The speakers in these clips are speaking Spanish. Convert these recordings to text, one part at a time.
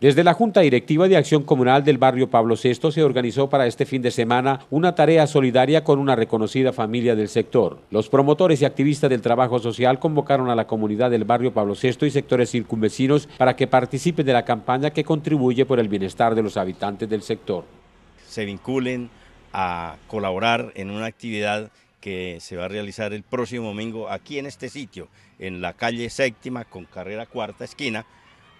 Desde la Junta Directiva de Acción Comunal del barrio Pablo VI se organizó para este fin de semana una tarea solidaria con una reconocida familia del sector. Los promotores y activistas del trabajo social convocaron a la comunidad del barrio Pablo VI y sectores circunvecinos para que participen de la campaña que contribuye por el bienestar de los habitantes del sector. Se vinculen a colaborar en una actividad que se va a realizar el próximo domingo aquí en este sitio, en la calle séptima con carrera cuarta esquina,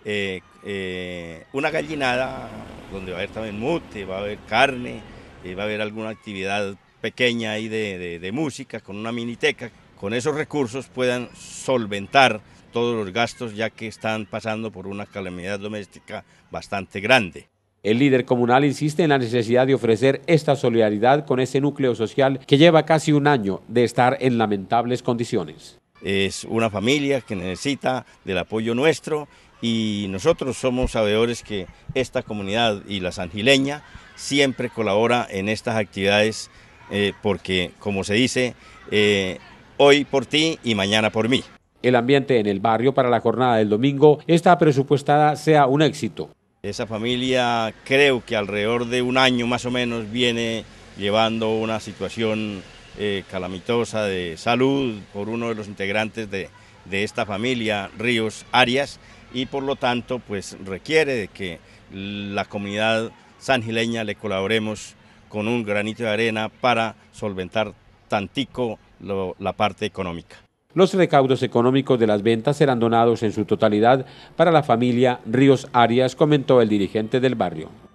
eh, eh, una gallinada donde va a haber también mute, va a haber carne, eh, va a haber alguna actividad pequeña ahí de, de, música, con una miniteca, con esos recursos puedan solventar todos los gastos ya que están pasando por una calamidad doméstica bastante grande. El líder comunal insiste en la necesidad de ofrecer esta solidaridad con ese núcleo social que lleva casi un año de estar en lamentables condiciones es una familia que necesita del apoyo nuestro y nosotros somos sabedores que esta comunidad y la sangileña siempre colabora en estas actividades eh, porque, como se dice, eh, hoy por ti y mañana por mí. El ambiente en el barrio para la jornada del domingo, esta presupuestada sea un éxito. Esa familia creo que alrededor de un año más o menos viene llevando una situación eh, calamitosa de salud por uno de los integrantes de, esta familia, Ríos Arias, y por lo tanto pues requiere de que la comunidad sangileña le colaboremos con un granito de arena para solventar tantico la parte económica. Los recaudos económicos de las ventas serán donados en su totalidad para la familia Ríos Arias, comentó el dirigente del barrio.